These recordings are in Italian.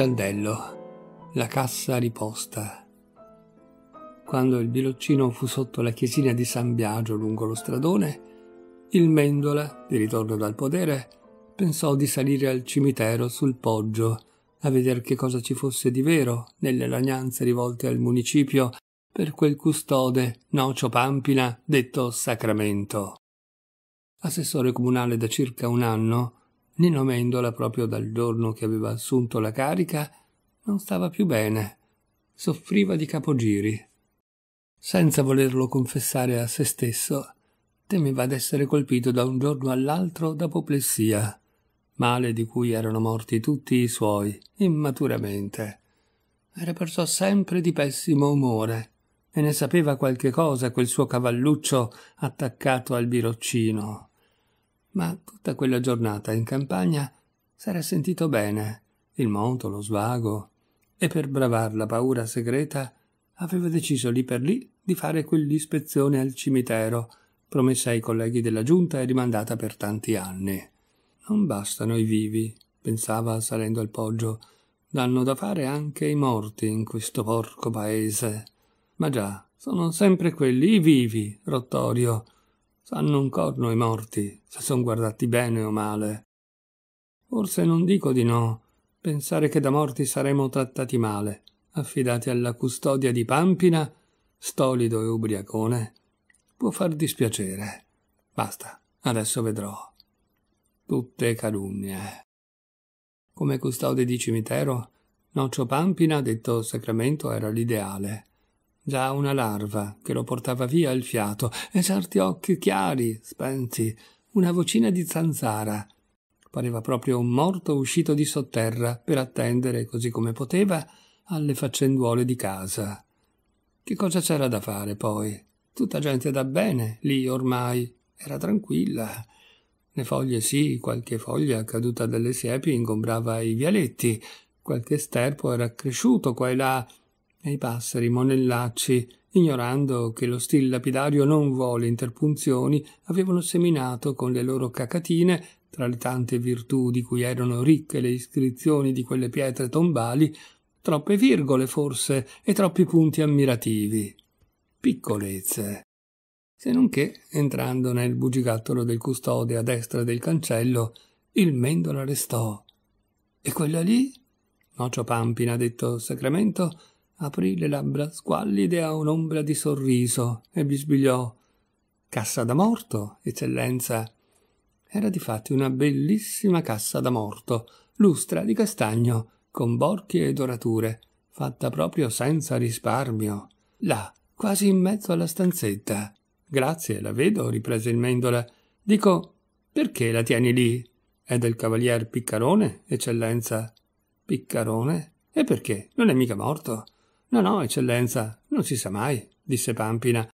Pirandello, la cassa riposta. Quando il biloccino fu sotto la chiesina di San Biagio lungo lo stradone, il Mendola, di ritorno dal podere, pensò di salire al cimitero sul poggio a veder che cosa ci fosse di vero nelle lagnanze rivolte al municipio per quel custode Nocio Pampina detto Sacramento. Assessore comunale da circa un anno, Nino Mendola, proprio dal giorno che aveva assunto la carica, non stava più bene. Soffriva di capogiri. Senza volerlo confessare a se stesso, temeva d'essere colpito da un giorno all'altro d'apoplessia, male di cui erano morti tutti i suoi, immaturamente. Era perciò sempre di pessimo umore e ne sapeva qualche cosa quel suo cavalluccio attaccato al biroccino ma tutta quella giornata in campagna s'era sentito bene, il monto, lo svago, e per bravar la paura segreta aveva deciso lì per lì di fare quell'ispezione al cimitero, promessa ai colleghi della giunta e rimandata per tanti anni. Non bastano i vivi, pensava salendo al poggio, danno da fare anche i morti in questo porco paese. Ma già, sono sempre quelli i vivi, Rottorio, Sanno un corno i morti, se son guardati bene o male. Forse non dico di no, pensare che da morti saremo trattati male, affidati alla custodia di Pampina, stolido e ubriacone, può far dispiacere. Basta, adesso vedrò. Tutte calunnie. Come custode di cimitero, Nocio Pampina, detto Sacramento, era l'ideale già una larva che lo portava via il fiato e certi occhi chiari, spenti, una vocina di zanzara. Pareva proprio un morto uscito di sotterra per attendere, così come poteva, alle faccenduole di casa. Che cosa c'era da fare poi? Tutta gente da bene lì ormai, era tranquilla. Le foglie sì, qualche foglia caduta dalle siepi ingombrava i vialetti, qualche sterpo era cresciuto qua e là e i passeri monellacci, ignorando che lo stil lapidario non vuole interpunzioni, avevano seminato con le loro cacatine, tra le tante virtù di cui erano ricche le iscrizioni di quelle pietre tombali, troppe virgole forse e troppi punti ammirativi. Piccolezze. Se non che, entrando nel bugigattolo del custode a destra del cancello, il mendola restò. E quella lì? Nocio Pampina ha detto Sacramento aprì le labbra squallide a un'ombra di sorriso e bisbigliò Cassa da morto, eccellenza. Era di fatti una bellissima cassa da morto, lustra di castagno, con borchie e dorature, fatta proprio senza risparmio. Là, quasi in mezzo alla stanzetta. Grazie, la vedo, riprese il mendola. Dico, perché la tieni lì? È del cavalier Piccarone, eccellenza. Piccarone? E perché? Non è mica morto. No, no, eccellenza, non si sa mai, disse Pampina.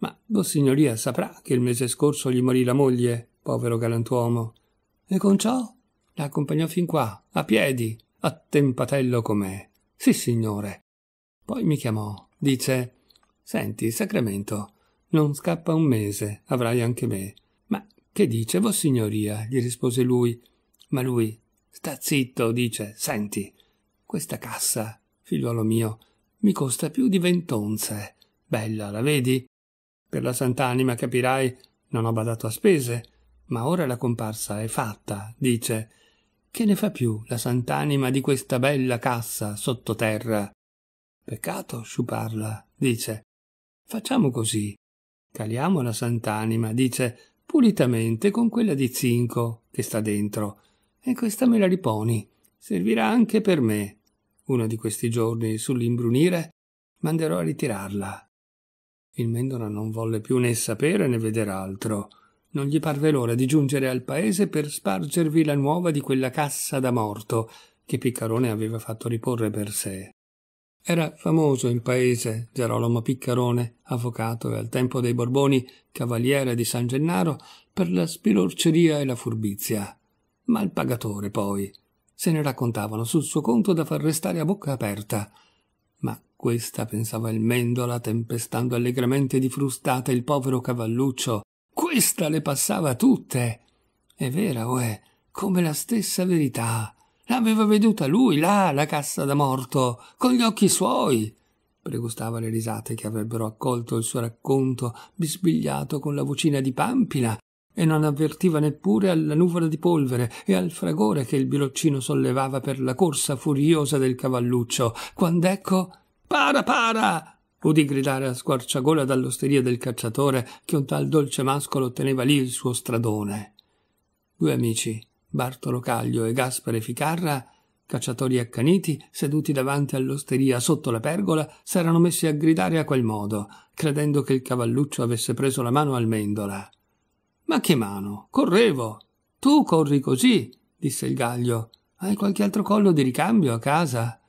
Ma Vossignoria saprà che il mese scorso gli morì la moglie, povero galantuomo. E con ciò la accompagnò fin qua, a piedi, attempatello com'è. Sì, signore. Poi mi chiamò, dice: Senti, Sacramento, non scappa un mese, avrai anche me. Ma che dice Vossignoria? gli rispose lui. Ma lui, sta zitto, dice: Senti, questa cassa, figliuolo mio, mi costa più di vent'onze. Bella, la vedi? Per la sant'anima, capirai, non ho badato a spese, ma ora la comparsa è fatta, dice. Che ne fa più la sant'anima di questa bella cassa sottoterra? Peccato sciuparla, dice. Facciamo così. Caliamo la sant'anima, dice, pulitamente con quella di zinco che sta dentro. E questa me la riponi. Servirà anche per me uno di questi giorni, sull'imbrunire, manderò a ritirarla. Il Mendola non volle più né sapere né veder altro. Non gli parve l'ora di giungere al paese per spargervi la nuova di quella cassa da morto che Piccarone aveva fatto riporre per sé. Era famoso in paese, Gerolamo Piccarone, avvocato e al tempo dei Borboni cavaliere di San Gennaro, per la spilorceria e la furbizia. Mal pagatore, poi, se ne raccontavano sul suo conto da far restare a bocca aperta. Ma questa pensava il mendola, tempestando allegramente di frustate il povero cavalluccio. Questa le passava tutte. È vera, uè, come la stessa verità. L'aveva veduta lui, là, la cassa da morto, con gli occhi suoi. Pregustava le risate che avrebbero accolto il suo racconto, bisbigliato con la vocina di Pampina, e non avvertiva neppure alla nuvola di polvere e al fragore che il biloccino sollevava per la corsa furiosa del cavalluccio, quand'ecco para para udì gridare a squarciagola dall'osteria del cacciatore che un tal dolce mascolo teneva lì il suo stradone due amici bartolo caglio e gaspare ficarra cacciatori accaniti, seduti davanti all'osteria sotto la pergola, s'erano messi a gridare a quel modo, credendo che il cavalluccio avesse preso la mano al mendola. Ma che mano? Correvo. Tu corri così, disse il gaglio. Hai qualche altro collo di ricambio a casa?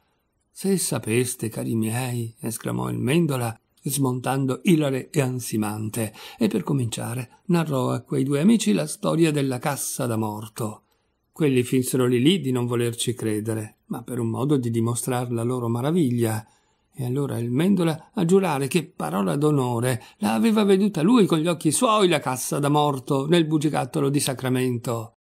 Se sapeste, cari miei, esclamò il mendola, smontando ilare e ansimante, e per cominciare narrò a quei due amici la storia della cassa da morto. Quelli finsero lì lì di non volerci credere, ma per un modo di dimostrar la loro maraviglia, e allora il mendola a giurare che parola d'onore la aveva veduta lui con gli occhi suoi la cassa da morto nel bugigattolo di sacramento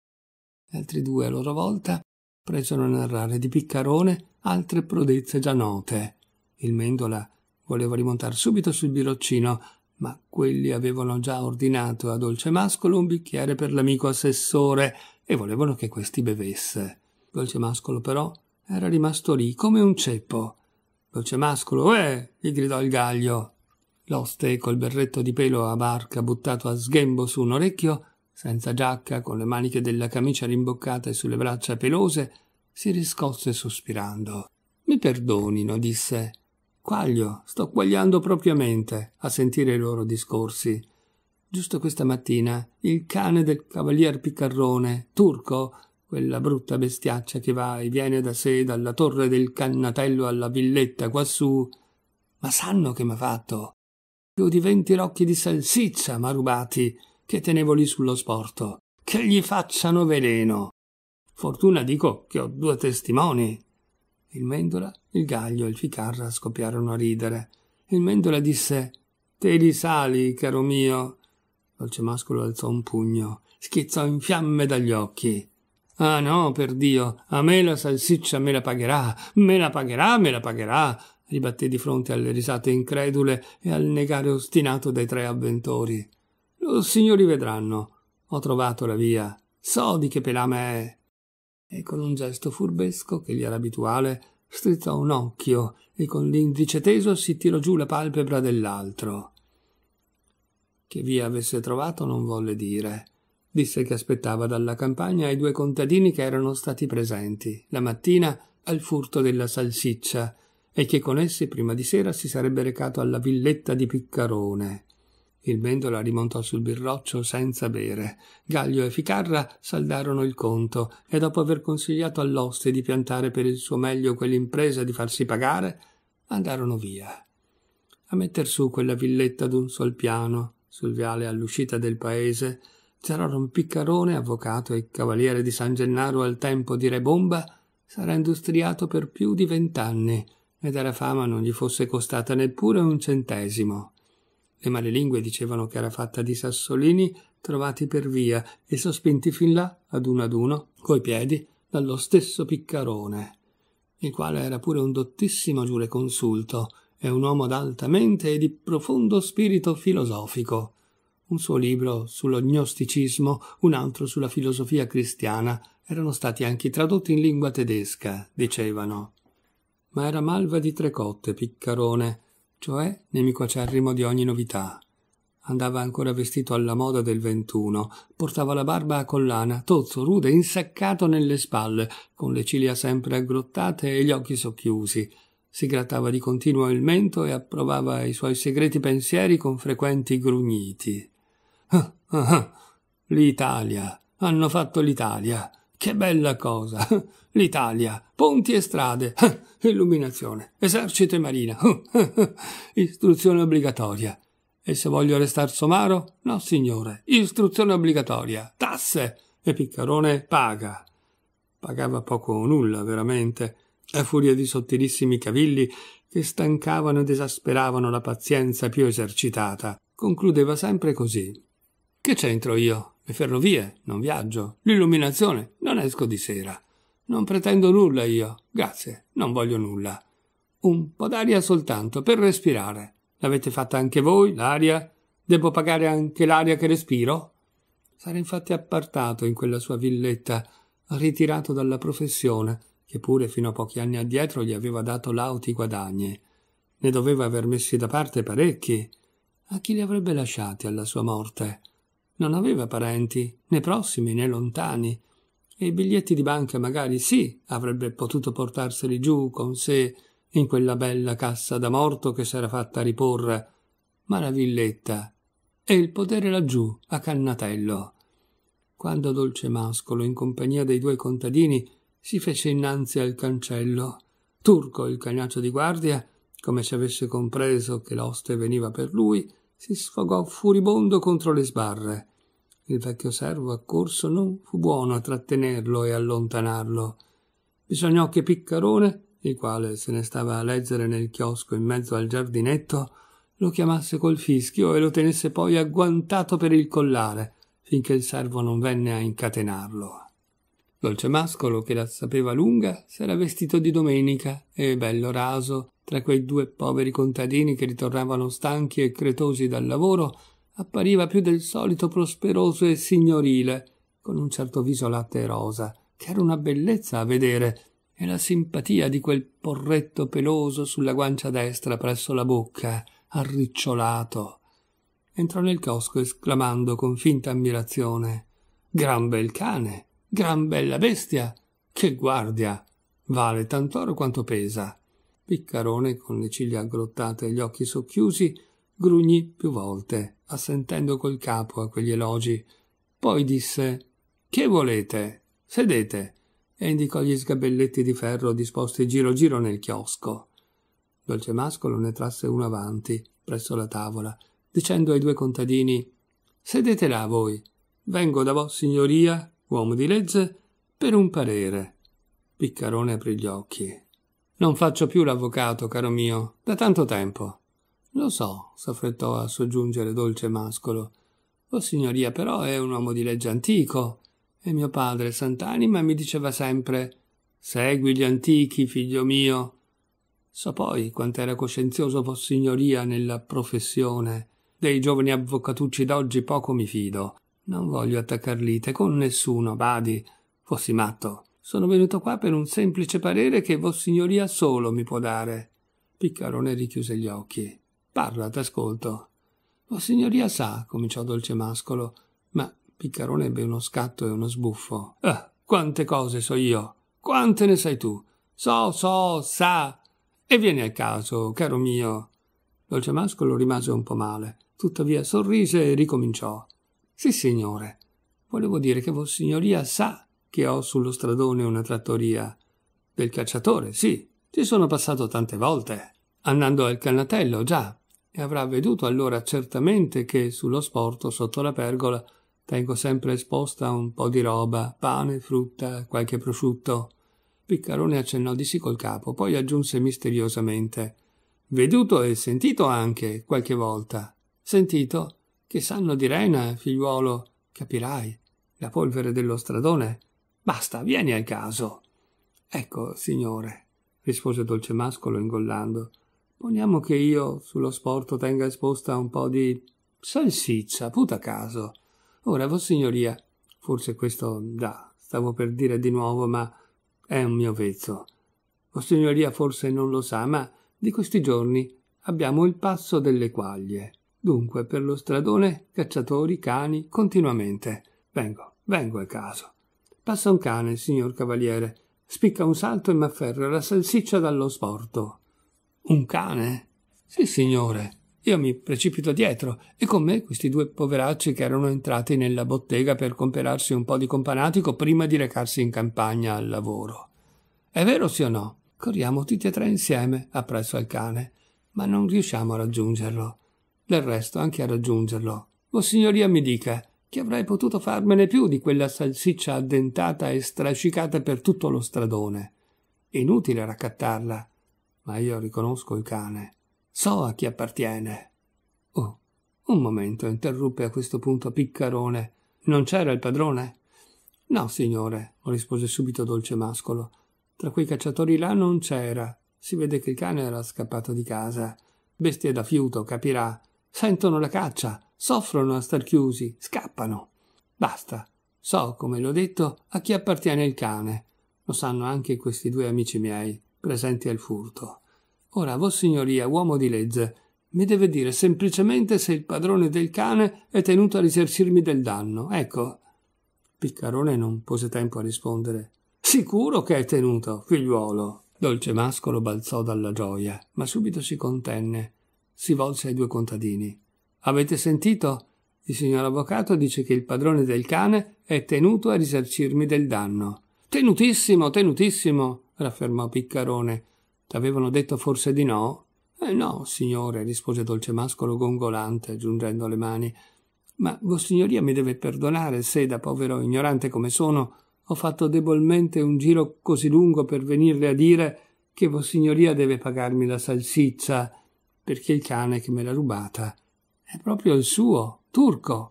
gli altri due a loro volta presero a narrare di piccarone altre prodezze già note il mendola voleva rimontar subito sul biroccino ma quelli avevano già ordinato a Dolcemascolo un bicchiere per l'amico assessore e volevano che questi bevesse. Dolcemascolo però era rimasto lì come un ceppo Dolcemàscolo, eh! gli gridò il gaglio. L'oste, col berretto di pelo a barca buttato a sghembo su un orecchio, senza giacca, con le maniche della camicia rimboccate sulle braccia pelose, si riscosse sospirando. Mi perdonino, disse. Quaglio, sto quagliando propriamente a sentire i loro discorsi. Giusto questa mattina il cane del cavalier Piccarrone, turco, quella brutta bestiaccia che va e viene da sé dalla torre del cannatello alla villetta quassù. Ma sanno che m'ha fatto? Più di venti rocchi di salsiccia m'ha rubati, che tenevo lì sullo sporto. Che gli facciano veleno. Fortuna dico che ho due testimoni. Il mendola, il gaglio e il ficarra scoppiarono a ridere. Il mendola disse Te li sali, caro mio. Dolcemascolo alzò un pugno, schizzò in fiamme dagli occhi. Ah no, perdio, a me la salsiccia me la pagherà, me la pagherà, me la pagherà, ribatté di fronte alle risate incredule e al negare ostinato dei tre avventori. Lo signori vedranno. Ho trovato la via. So di che pelame è. E con un gesto furbesco che gli era abituale, strizzò un occhio e con l'indice teso si tirò giù la palpebra dell'altro. Che via avesse trovato non volle dire disse che aspettava dalla campagna i due contadini che erano stati presenti la mattina al furto della salsiccia e che con essi prima di sera si sarebbe recato alla villetta di Piccarone. Il mendola rimontò sul birroccio senza bere. Gaglio e Ficarra saldarono il conto e dopo aver consigliato all'oste di piantare per il suo meglio quell'impresa di farsi pagare, andarono via. A metter su quella villetta d'un sol piano, sul viale all'uscita del paese, c'era un piccarone, avvocato e cavaliere di San Gennaro al tempo di Re Bomba, s'era industriato per più di vent'anni e era fama non gli fosse costata neppure un centesimo. Le male lingue dicevano che era fatta di sassolini trovati per via e sospinti fin là, ad uno ad uno, coi piedi, dallo stesso piccarone, il quale era pure un dottissimo giureconsulto e un uomo d'alta mente e di profondo spirito filosofico un suo libro sullo gnosticismo, un altro sulla filosofia cristiana, erano stati anche tradotti in lingua tedesca, dicevano. Ma era malva di tre cotte, piccarone, cioè nemico acerrimo di ogni novità. Andava ancora vestito alla moda del ventuno, portava la barba a collana, tozzo, rude, insaccato nelle spalle, con le ciglia sempre aggrottate e gli occhi socchiusi. Si grattava di continuo il mento e approvava i suoi segreti pensieri con frequenti grugniti. Ah, ah, ah, L'Italia. Hanno fatto l'Italia. Che bella cosa! L'Italia, ponti e strade, ah, illuminazione, esercito e marina, ah, istruzione obbligatoria. E se voglio restare somaro? No, signore, istruzione obbligatoria, tasse! E Piccarone paga. Pagava poco o nulla, veramente, a furia di sottilissimi cavilli che stancavano ed esasperavano la pazienza più esercitata. Concludeva sempre così. Che c'entro io? Le ferrovie? Non viaggio. L'illuminazione? Non esco di sera. Non pretendo nulla io. Grazie, non voglio nulla. Un po' d'aria soltanto, per respirare. L'avete fatta anche voi, l'aria? Devo pagare anche l'aria che respiro? S'era infatti appartato in quella sua villetta, ritirato dalla professione, che pure fino a pochi anni addietro gli aveva dato lauti guadagni. Ne doveva aver messi da parte parecchi. A chi li avrebbe lasciati alla sua morte? Non aveva parenti, né prossimi né lontani, e i biglietti di banca magari sì avrebbe potuto portarseli giù con sé in quella bella cassa da morto che s'era fatta riporre, ma la villetta e il potere laggiù, a Cannatello. Quando Dolce Mascolo, in compagnia dei due contadini, si fece innanzi al cancello, Turco, il cagnaccio di guardia, come se avesse compreso che l'oste veniva per lui, si sfogò furibondo contro le sbarre. Il vecchio servo accorso non fu buono a trattenerlo e allontanarlo. Bisognò che Piccarone, il quale se ne stava a leggere nel chiosco in mezzo al giardinetto, lo chiamasse col fischio e lo tenesse poi agguantato per il collare, finché il servo non venne a incatenarlo. Dolcemascolo, che la sapeva lunga, s'era vestito di domenica e bello raso, tra quei due poveri contadini che ritornavano stanchi e cretosi dal lavoro, appariva più del solito prosperoso e signorile, con un certo viso latte rosa, che era una bellezza a vedere, e la simpatia di quel porretto peloso sulla guancia destra presso la bocca, arricciolato. Entrò nel cosco esclamando con finta ammirazione Gran bel cane, gran bella bestia, che guardia! Vale tant'oro quanto pesa. Piccarone, con le ciglia aggrottate e gli occhi socchiusi, grugnì più volte assentendo col capo a quegli elogi. Poi disse Che volete? Sedete e indicò gli sgabelletti di ferro disposti giro giro nel chiosco. Dolcemascolo ne trasse uno avanti, presso la tavola, dicendo ai due contadini Sedete là voi. Vengo da vostra signoria, uomo di legge, per un parere. Piccarone aprì gli occhi. Non faccio più l'avvocato, caro mio, da tanto tempo. Lo so, s'affrettò a soggiungere dolce mascolo. Oh, signoria però è un uomo di legge antico, e mio padre, Sant'Anima, mi diceva sempre Segui gli antichi, figlio mio. So poi quant'era coscienzioso signoria nella professione. Dei giovani avvocatucci d'oggi poco mi fido. Non voglio attaccar lite con nessuno, badi. Fossi matto. Sono venuto qua per un semplice parere che signoria solo mi può dare. Piccarone richiuse gli occhi. Parla, t'ascolto. Vossignoria oh, sa, cominciò Dolcemàscolo, ma Piccarone ebbe uno scatto e uno sbuffo. Ah, quante cose so io! Quante ne sai tu! So, so, sa! E vieni al caso, caro mio! Dolcemàscolo rimase un po' male, tuttavia sorrise e ricominciò. Sì, signore. Volevo dire che Vossignoria sa che ho sullo stradone una trattoria. Del cacciatore, sì. Ci sono passato tante volte. Andando al cannatello, già, e avrà veduto allora certamente che sullo sporto, sotto la pergola, tengo sempre esposta un po' di roba, pane, frutta, qualche prosciutto. Piccarone accennò di sì col capo, poi aggiunse misteriosamente Veduto e sentito anche, qualche volta. Sentito? Che sanno di Rena, figliuolo? Capirai. La polvere dello stradone? Basta, vieni al caso. Ecco, signore, rispose Dolcemascolo ingollando Supponiamo che io sullo sporto tenga esposta un po' di salsiccia, puta caso. Ora, vossignoria, forse questo da, stavo per dire di nuovo, ma è un mio vezzo. Vossignoria forse non lo sa, ma di questi giorni abbiamo il passo delle quaglie. Dunque, per lo stradone, cacciatori, cani, continuamente. Vengo, vengo a caso. Passa un cane, signor cavaliere, spicca un salto e m'afferra la salsiccia dallo sporto. Un cane? Sì, signore. Io mi precipito dietro e con me questi due poveracci che erano entrati nella bottega per comperarsi un po' di companatico prima di recarsi in campagna al lavoro. È vero sì o no? Corriamo tutti e tre insieme appresso al cane, ma non riusciamo a raggiungerlo. Del resto, anche a raggiungerlo. Vossignoria mi dica che avrei potuto farmene più di quella salsiccia addentata e strascicata per tutto lo stradone. Inutile raccattarla ma io riconosco il cane. So a chi appartiene. Oh, un momento, interruppe a questo punto Piccarone. Non c'era il padrone? No, signore, rispose subito Dolce Mascolo. Tra quei cacciatori là non c'era. Si vede che il cane era scappato di casa. Bestie da fiuto, capirà. Sentono la caccia, soffrono a star chiusi, scappano. Basta. So, come l'ho detto, a chi appartiene il cane. Lo sanno anche questi due amici miei presenti al furto. Ora, vostra signoria, uomo di legge, mi deve dire semplicemente se il padrone del cane è tenuto a risarcirmi del danno. Ecco. Piccarone non pose tempo a rispondere. Sicuro che è tenuto, figliuolo. Dolce Mascolo balzò dalla gioia, ma subito si contenne. Si volse ai due contadini. Avete sentito? Il signor avvocato dice che il padrone del cane è tenuto a risarcirmi del danno. Tenutissimo, tenutissimo raffermò Piccarone. T'avevano detto forse di no? Eh no, signore, rispose Dolcemascolo gongolante, aggiungendo le mani. Ma Vossignoria mi deve perdonare se, da povero ignorante come sono, ho fatto debolmente un giro così lungo per venirle a dire che Vossignoria deve pagarmi la salsiccia, perché il cane che me l'ha rubata è proprio il suo, turco.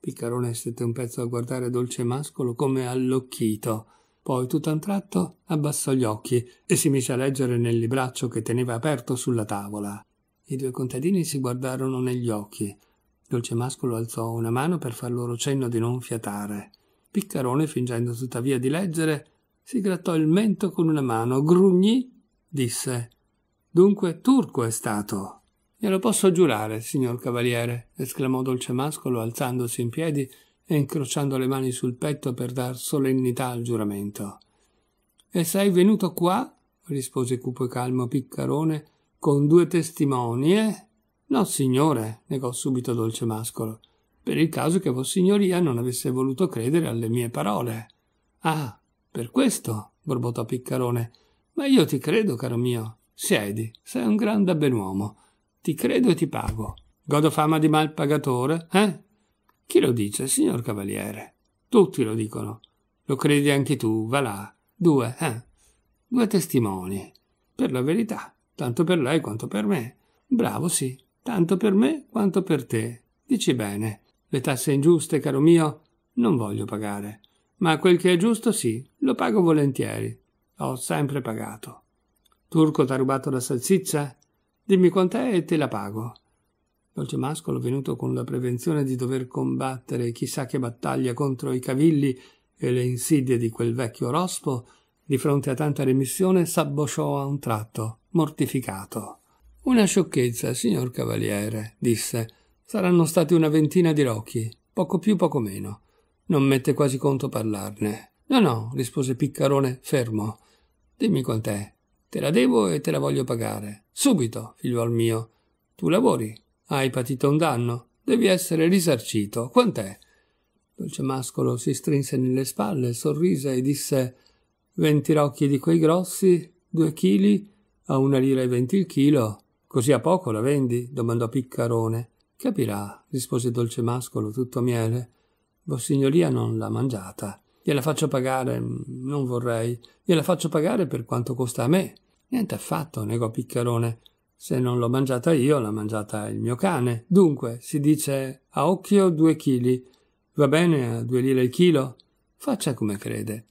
Piccarone stette un pezzo a guardare Dolcemascolo come allocchito. Poi tutto a un tratto abbassò gli occhi e si mise a leggere nel libraccio che teneva aperto sulla tavola. I due contadini si guardarono negli occhi. Dolcemascolo alzò una mano per far loro cenno di non fiatare. Piccarone, fingendo tuttavia di leggere, si grattò il mento con una mano, grugnì, disse Dunque turco è stato. Glielo posso giurare, signor cavaliere, esclamò Dolcemascolo alzandosi in piedi e incrociando le mani sul petto per dar solennità al giuramento. E sei venuto qua? rispose cupo e calmo Piccarone, con due testimoni, eh?» No, signore, negò subito Dolce Mascolo, per il caso che vostra signoria non avesse voluto credere alle mie parole. Ah, per questo, borbottò Piccarone, ma io ti credo, caro mio. Siedi, sei un grande benuomo. Ti credo e ti pago. Godo fama di mal pagatore, eh? Chi lo dice, signor cavaliere? Tutti lo dicono. Lo credi anche tu, va là. Due, eh? Due testimoni. Per la verità, tanto per lei quanto per me. Bravo, sì, tanto per me quanto per te. Dici bene. Le tasse ingiuste, caro mio, non voglio pagare. Ma quel che è giusto, sì, lo pago volentieri. Ho sempre pagato. Turco t'ha rubato la salsiccia? Dimmi quant'è e te la pago dolce mascolo venuto con la prevenzione di dover combattere chissà che battaglia contro i cavilli e le insidie di quel vecchio rospo, di fronte a tanta remissione s'abbosciò a un tratto, mortificato. Una sciocchezza, signor cavaliere, disse. Saranno stati una ventina di rocchi, poco più, poco meno. Non mette quasi conto parlarne. No, no, rispose Piccarone, fermo. Dimmi quant'è. Te la devo e te la voglio pagare. Subito, figliuol mio. Tu lavori, hai patito un danno, devi essere risarcito. Quant'è? Dolcemascolo si strinse nelle spalle, sorrise e disse Venti rocchi di quei grossi, due chili, a una lira e venti il chilo. Così a poco la vendi? domandò Piccarone. Capirà, rispose Dolcemascolo, tutto miele. Vossignoria non l'ha mangiata. Gliela faccio pagare, non vorrei. Gliela faccio pagare per quanto costa a me. Niente affatto, negò Piccarone. Se non l'ho mangiata io, l'ha mangiata il mio cane. Dunque, si dice a occhio due chili. Va bene a due lire il chilo? Faccia come crede.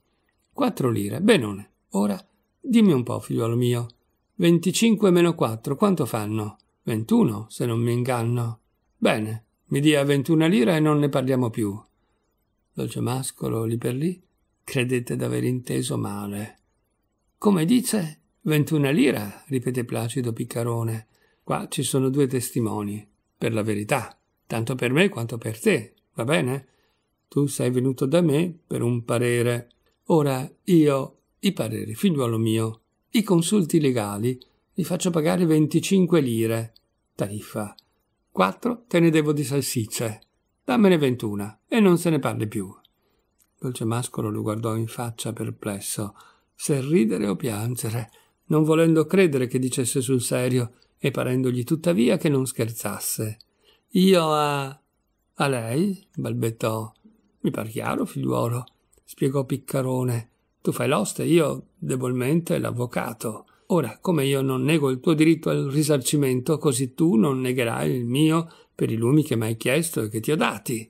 Quattro lire, benone. Ora, dimmi un po', figliuolo mio. Venticinque meno quattro, quanto fanno? Ventuno, se non mi inganno. Bene, mi dia ventuna lire e non ne parliamo più. Dolce mascolo, lì per lì, credette d'aver inteso male. Come dice? Ventuna lira, ripete Placido Piccarone. Qua ci sono due testimoni, per la verità, tanto per me quanto per te, va bene? Tu sei venuto da me per un parere. Ora io, i pareri, figliuolo mio, i consulti legali, li faccio pagare 25 lire. Tariffa. Quattro te ne devo di salsicce. Dammene ventuna e non se ne parli più. Dolce Mascolo lo guardò in faccia perplesso, se ridere o piangere non volendo credere che dicesse sul serio e parendogli tuttavia che non scherzasse. Io a. a lei? balbettò. Mi par chiaro, figliuolo, spiegò Piccarone. Tu fai l'oste, io, debolmente, l'avvocato. Ora, come io non nego il tuo diritto al risarcimento, così tu non negherai il mio per i lumi che mi hai chiesto e che ti ho dati.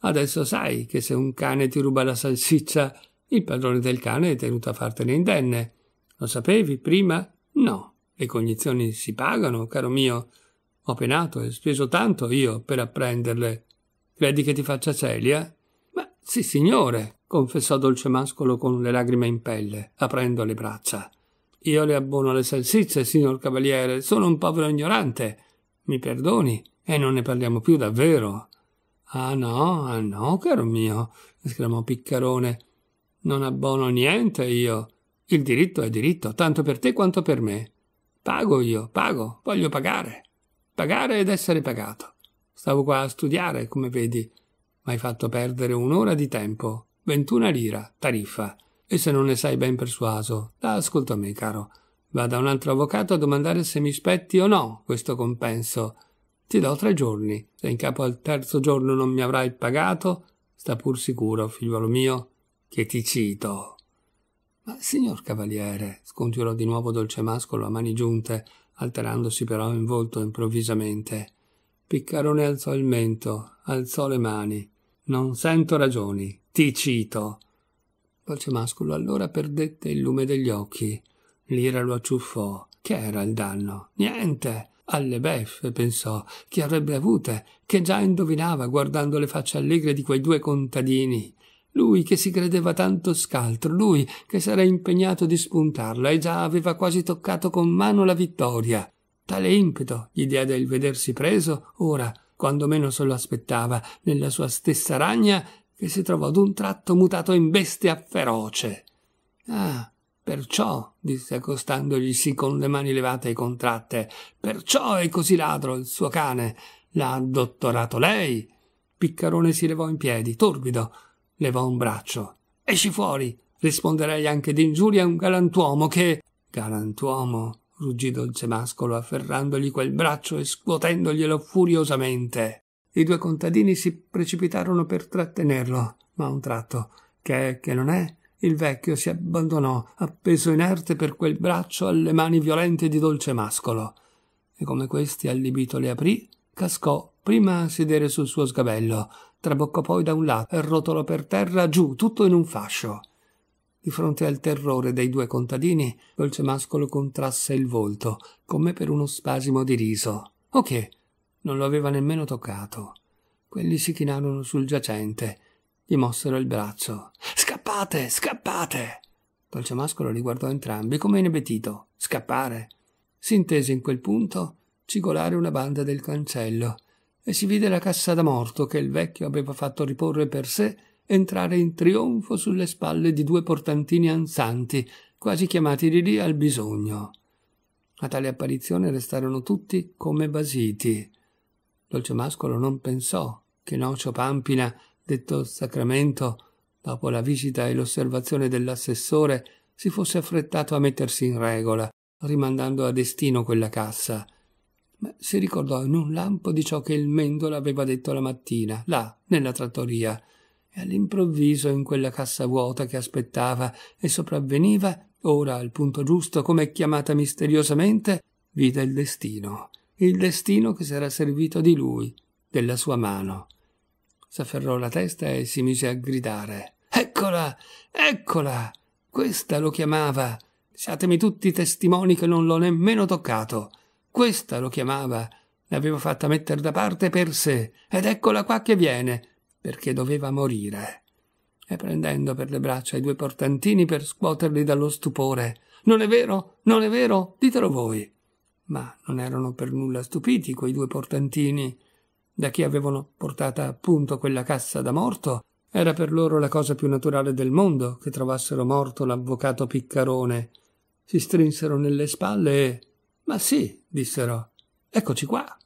Adesso sai che se un cane ti ruba la salsiccia, il padrone del cane è tenuto a fartene indenne, lo sapevi prima? No. Le cognizioni si pagano, caro mio. Ho penato e speso tanto io per apprenderle. Credi che ti faccia celia? Ma sì, signore, confessò Dolcemascolo con le lagrime in pelle, aprendo le braccia. Io le abbono le salsicce, signor cavaliere, sono un povero ignorante. Mi perdoni, e non ne parliamo più davvero. Ah no, ah no, caro mio, esclamò Piccarone. Non abbono niente io. Il diritto è diritto, tanto per te quanto per me. Pago io, pago, voglio pagare. Pagare ed essere pagato. Stavo qua a studiare, come vedi. M'hai fatto perdere un'ora di tempo. Ventuna lira, tariffa. E se non ne sei ben persuaso, da ascolta me, caro. Va a un altro avvocato a domandare se mi spetti o no questo compenso. Ti do tre giorni. Se in capo al terzo giorno non mi avrai pagato, sta pur sicuro, figliuolo mio, che ti cito. Ma signor cavaliere, scongiurò di nuovo Dolcemàscolo a mani giunte, alterandosi però in volto improvvisamente. Piccarone alzò il mento, alzò le mani. Non sento ragioni, ti cito. Dolcemàscolo allora perdette il lume degli occhi. L'ira lo acciuffò. Che era il danno? Niente. Alle beffe pensò, che avrebbe avute, che già indovinava guardando le facce allegre di quei due contadini lui che si credeva tanto scaltro, lui che s'era impegnato di spuntarla e già aveva quasi toccato con mano la vittoria. Tale impeto gli diede il vedersi preso, ora, quando meno se lo aspettava, nella sua stessa ragna, che si trovò d'un tratto mutato in bestia feroce. Ah, perciò, disse accostandoglisi con le mani levate e contratte, perciò è così ladro il suo cane. L'ha dottorato lei. Piccarone si levò in piedi, torbido, levò un braccio. Esci fuori! Risponderei anche d'ingiuria a un galantuomo che. Galantuomo! ruggì Dolcemàscolo afferrandogli quel braccio e scuotendoglielo furiosamente. I due contadini si precipitarono per trattenerlo, ma a un tratto, che è che non è, il vecchio si abbandonò, appeso inerte per quel braccio alle mani violente di Dolcemàscolo. E come questi allibito le aprì, cascò prima a sedere sul suo sgabello, traboccò poi da un lato e rotolò per terra giù, tutto in un fascio. Di fronte al terrore dei due contadini, Dolcemascolo contrasse il volto, come per uno spasimo di riso. O che? Non lo aveva nemmeno toccato. Quelli si chinarono sul giacente, gli mossero il braccio. Scappate, scappate! Dolcemascolo li guardò entrambi come inebetito. Scappare? Si intese in quel punto cigolare una banda del cancello e si vide la cassa da morto che il vecchio aveva fatto riporre per sé entrare in trionfo sulle spalle di due portantini ansanti, quasi chiamati di lì al bisogno. A tale apparizione restarono tutti come basiti. Dolcemàscolo non pensò che Nocio Pampina, detto Sacramento, dopo la visita e l'osservazione dell'assessore, si fosse affrettato a mettersi in regola, rimandando a destino quella cassa ma si ricordò in un lampo di ciò che il mendola aveva detto la mattina, là, nella trattoria. E all'improvviso, in quella cassa vuota che aspettava e sopravveniva, ora al punto giusto, come chiamata misteriosamente, vide il destino, il destino che s'era servito di lui, della sua mano. S'afferrò la testa e si mise a gridare. Eccola! Eccola! Questa lo chiamava! Siatemi tutti testimoni che non l'ho nemmeno toccato. Questa lo chiamava, l'aveva fatta mettere da parte per sé, ed eccola qua che viene, perché doveva morire. E prendendo per le braccia i due portantini per scuoterli dallo stupore. Non è vero? Non è vero? Ditelo voi. Ma non erano per nulla stupiti quei due portantini. Da chi avevano portata appunto quella cassa da morto, era per loro la cosa più naturale del mondo che trovassero morto l'avvocato Piccarone. Si strinsero nelle spalle e ma sì, dissero, eccoci qua.